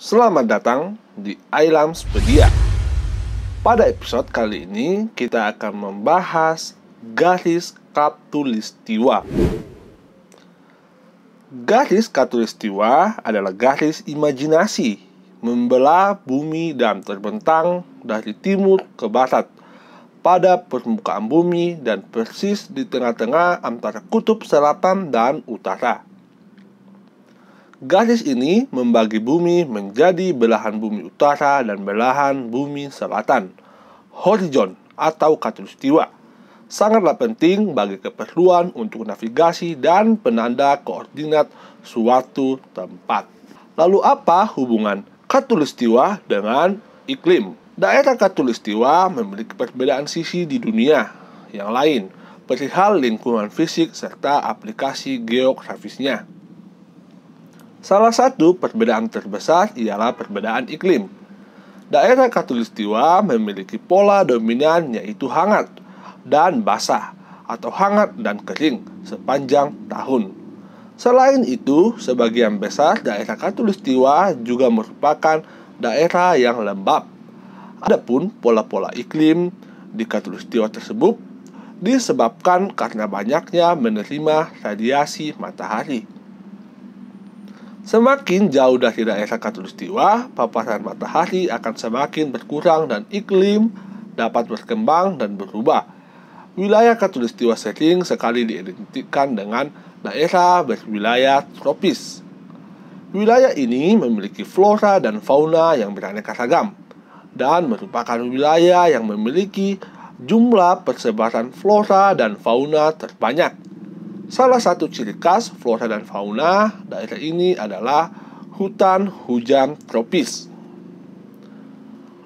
Selamat datang di Ilams Pada episode kali ini kita akan membahas garis katulistiwa. Garis katulistiwa adalah garis imajinasi membelah bumi dan terbentang dari timur ke barat pada permukaan bumi dan persis di tengah-tengah antara kutub selatan dan utara. Garis ini membagi bumi menjadi belahan bumi utara dan belahan bumi selatan. Horizon atau katulistiwa sangatlah penting bagi keperluan untuk navigasi dan penanda koordinat suatu tempat. Lalu apa hubungan katulistiwa dengan iklim? Daerah katulistiwa memiliki perbedaan sisi di dunia yang lain perihal lingkungan fisik serta aplikasi geografisnya. Salah satu perbedaan terbesar ialah perbedaan iklim. Daerah Katulistiwa memiliki pola dominan yaitu hangat dan basah atau hangat dan kering sepanjang tahun. Selain itu, sebagian besar daerah Katulistiwa juga merupakan daerah yang lembab. Adapun pola-pola iklim di Katulistiwa tersebut disebabkan karena banyaknya menerima radiasi matahari. Semakin jauh dari daerah katulistiwa, paparan matahari akan semakin berkurang dan iklim dapat berkembang dan berubah. Wilayah katulistiwa sering sekali diidentikan dengan daerah berwilayah tropis. Wilayah ini memiliki flora dan fauna yang beraneka ragam dan merupakan wilayah yang memiliki jumlah persebaran flora dan fauna terbanyak. Salah satu ciri khas flora dan fauna daerah ini adalah hutan hujan tropis.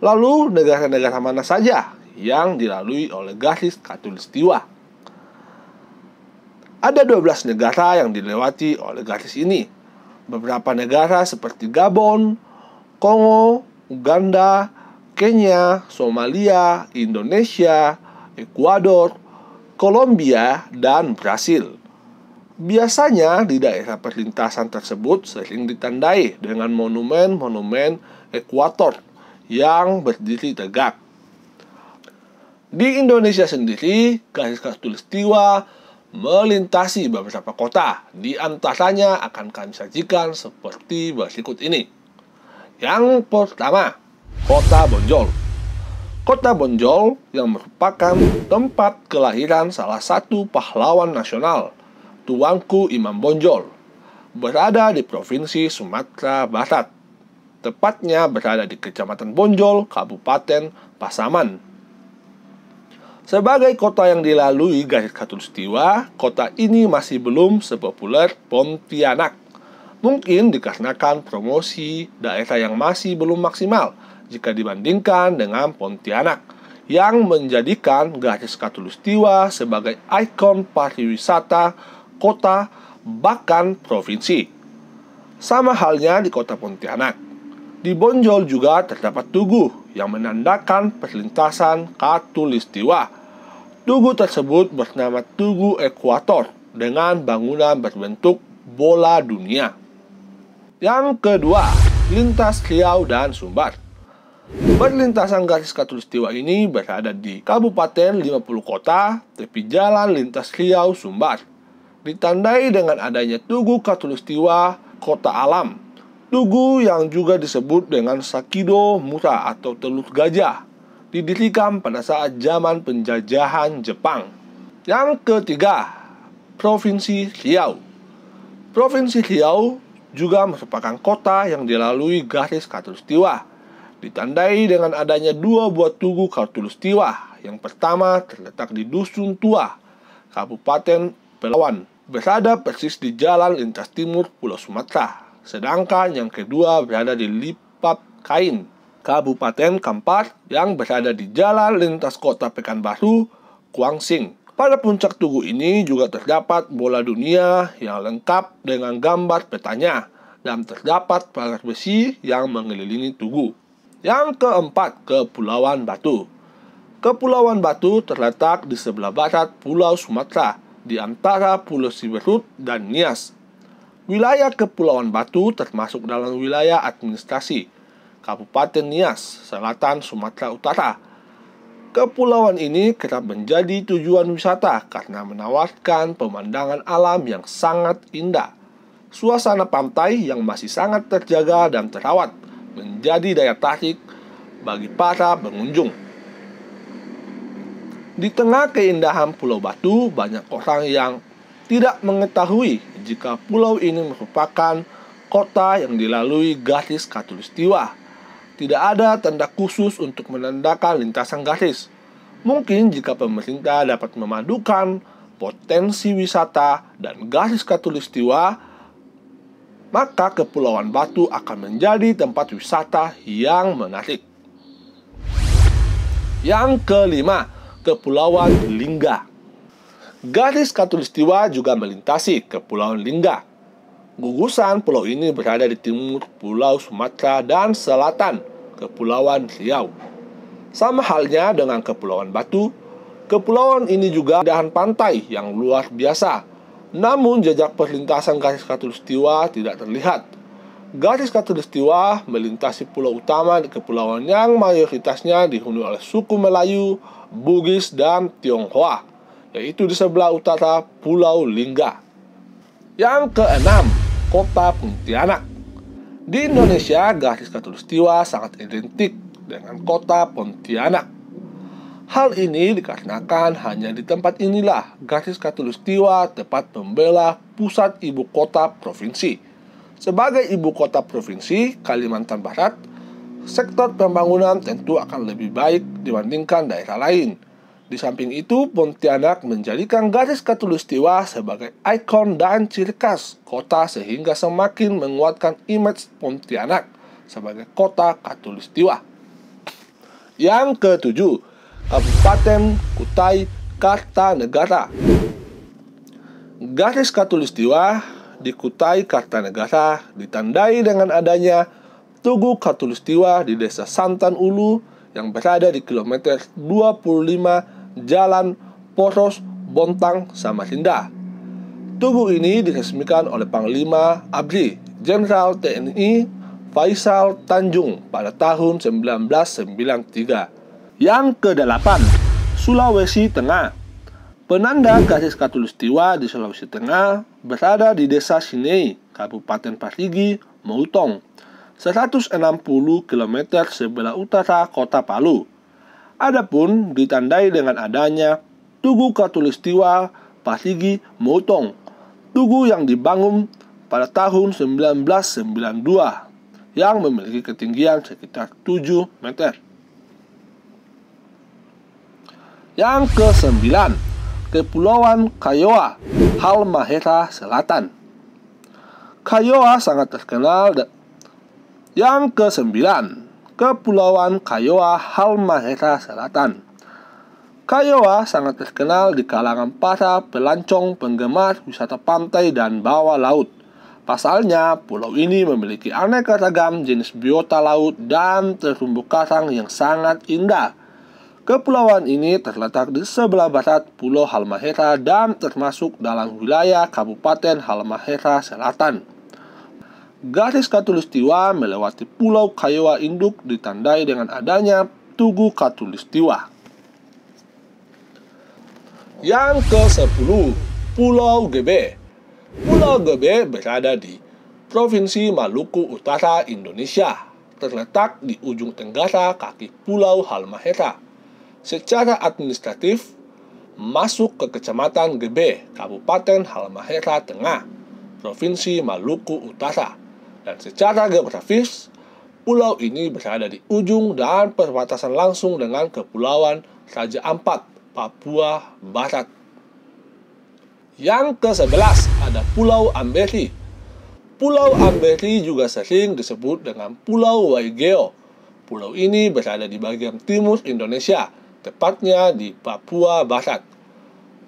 Lalu negara-negara mana saja yang dilalui oleh garis katulistiwa? Ada 12 negara yang dilewati oleh garis ini. Beberapa negara seperti Gabon, Kongo, Uganda, Kenya, Somalia, Indonesia, Ekuador, Kolombia, dan Brasil. Biasanya di daerah perlintasan tersebut sering ditandai dengan monumen-monumen ekuator yang berdiri tegak. Di Indonesia sendiri, garis khatulistiwa melintasi beberapa kota. Di antaranya akan kami sajikan seperti berikut ini. Yang pertama, Kota Bonjol. Kota Bonjol yang merupakan tempat kelahiran salah satu pahlawan nasional, Tuanku Imam Bonjol, berada di Provinsi Sumatera Barat. Tepatnya berada di Kecamatan Bonjol, Kabupaten Pasaman. Sebagai kota yang dilalui garis khatulistiwa, kota ini masih belum sepopuler Pontianak. Mungkin dikarenakan promosi daerah yang masih belum maksimal jika dibandingkan dengan Pontianak yang menjadikan garis khatulistiwa sebagai ikon pariwisata kota, bahkan provinsi. Sama halnya di kota Pontianak. Di Bonjol juga terdapat tugu yang menandakan perlintasan katulistiwa. Tugu tersebut bernama Tugu Ekuator dengan bangunan berbentuk bola dunia. Yang kedua, lintas Riau dan Sumbar. Berlintasan garis katulistiwa ini berada di Kabupaten 50 Kota, tepi jalan lintas Riau Sumbar ditandai dengan adanya Tugu Katulistiwa Kota Alam, Tugu yang juga disebut dengan Sakido muta atau Teluk Gajah, didirikan pada saat zaman penjajahan Jepang. Yang ketiga, Provinsi Riau. Provinsi Riau juga merupakan kota yang dilalui garis Katulistiwa, ditandai dengan adanya dua buah tugu Katulistiwa. Yang pertama terletak di Dusun Tua, Kabupaten Pelawan, berada persis di jalan lintas timur Pulau Sumatera. Sedangkan yang kedua berada di Lipat Kain, Kabupaten Kampar yang berada di jalan lintas kota Pekanbaru, Kuangsing. Pada puncak tugu ini juga terdapat bola dunia yang lengkap dengan gambar petanya dan terdapat pagar besi yang mengelilingi tugu. Yang keempat, Kepulauan Batu. Kepulauan Batu terletak di sebelah barat Pulau Sumatera, di antara Pulau Siberut dan Nias. Wilayah Kepulauan Batu termasuk dalam wilayah administrasi Kabupaten Nias, Selatan Sumatera Utara. Kepulauan ini kerap menjadi tujuan wisata karena menawarkan pemandangan alam yang sangat indah. Suasana pantai yang masih sangat terjaga dan terawat menjadi daya tarik bagi para pengunjung. Di tengah keindahan Pulau Batu, banyak orang yang tidak mengetahui jika pulau ini merupakan kota yang dilalui garis katulistiwa. Tidak ada tanda khusus untuk menandakan lintasan garis. Mungkin jika pemerintah dapat memadukan potensi wisata dan garis katulistiwa, maka Kepulauan Batu akan menjadi tempat wisata yang menarik. Yang kelima, Kepulauan Lingga. Garis Katulistiwa juga melintasi Kepulauan Lingga. Gugusan pulau ini berada di timur Pulau Sumatera dan selatan Kepulauan Riau. Sama halnya dengan Kepulauan Batu, Kepulauan ini juga dahan pantai yang luar biasa. Namun jejak perlintasan garis katulistiwa tidak terlihat Garis khatulistiwa melintasi pulau utama di kepulauan yang mayoritasnya dihuni oleh suku Melayu, Bugis, dan Tionghoa, yaitu di sebelah utara Pulau Lingga. Yang keenam, kota Pontianak. Di Indonesia, garis khatulistiwa sangat identik dengan kota Pontianak. Hal ini dikarenakan hanya di tempat inilah garis khatulistiwa tepat membela pusat ibu kota provinsi sebagai ibu kota provinsi Kalimantan Barat, sektor pembangunan tentu akan lebih baik dibandingkan daerah lain. Di samping itu, Pontianak menjadikan garis katulistiwa sebagai ikon dan ciri khas kota sehingga semakin menguatkan image Pontianak sebagai kota katulistiwa. Yang ketujuh, Kabupaten Kutai Kartanegara. Garis katulistiwa di Kutai Kartanegara ditandai dengan adanya Tugu Katulistiwa di Desa Santan Ulu yang berada di kilometer 25 Jalan Poros Bontang Samarinda. Tugu ini diresmikan oleh Panglima Abdi Jenderal TNI Faisal Tanjung pada tahun 1993. Yang ke kedelapan, Sulawesi Tengah Penanda garis katulistiwa di Sulawesi Tengah berada di Desa Sinei, Kabupaten Pasigi, Mautong, 160 km sebelah utara kota Palu. Adapun ditandai dengan adanya Tugu katulistiwa Pasigi Mautong, tugu yang dibangun pada tahun 1992 yang memiliki ketinggian sekitar 7 meter. Yang ke-9, Kepulauan Kiowa, Halmahera Selatan. Kayoa sangat terkenal yang ke ke-9, Kepulauan Kiowa, Halmahera Selatan. Kayoa sangat terkenal di kalangan para pelancong penggemar wisata pantai dan bawah laut. Pasalnya, pulau ini memiliki aneka ragam jenis biota laut dan terumbu karang yang sangat indah Kepulauan ini terletak di sebelah barat Pulau Halmahera dan termasuk dalam wilayah Kabupaten Halmahera Selatan. Garis Katulistiwa melewati Pulau Kayowa Induk ditandai dengan adanya Tugu Katulistiwa. Yang ke-10, Pulau Gebe. Pulau Gebe berada di Provinsi Maluku Utara, Indonesia. Terletak di ujung tenggara kaki Pulau Halmahera secara administratif masuk ke Kecamatan Gebe, Kabupaten Halmahera Tengah, Provinsi Maluku Utara. Dan secara geografis, pulau ini berada di ujung dan perbatasan langsung dengan Kepulauan Raja Ampat, Papua Barat. Yang ke-11 ada Pulau Amberi. Pulau Amberi juga sering disebut dengan Pulau Waigeo. Pulau ini berada di bagian timur Indonesia, tepatnya di Papua Barat.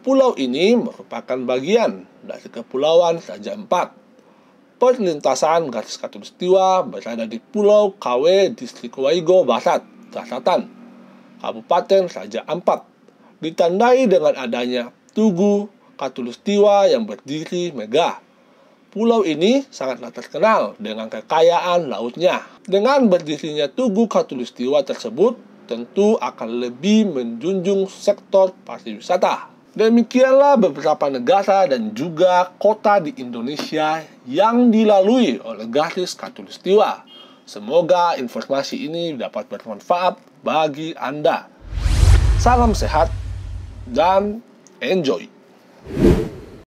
Pulau ini merupakan bagian dari Kepulauan Raja Empat. Perlintasan garis katulistiwa berada di Pulau KW Distrik Waigo Barat, Daratan, Kabupaten Raja Ampat, ditandai dengan adanya Tugu Katulistiwa yang berdiri megah. Pulau ini sangatlah terkenal dengan kekayaan lautnya. Dengan berdirinya Tugu Katulistiwa tersebut, tentu akan lebih menjunjung sektor pariwisata. Demikianlah beberapa negara dan juga kota di Indonesia yang dilalui oleh garis katulistiwa. Semoga informasi ini dapat bermanfaat bagi Anda. Salam sehat dan enjoy!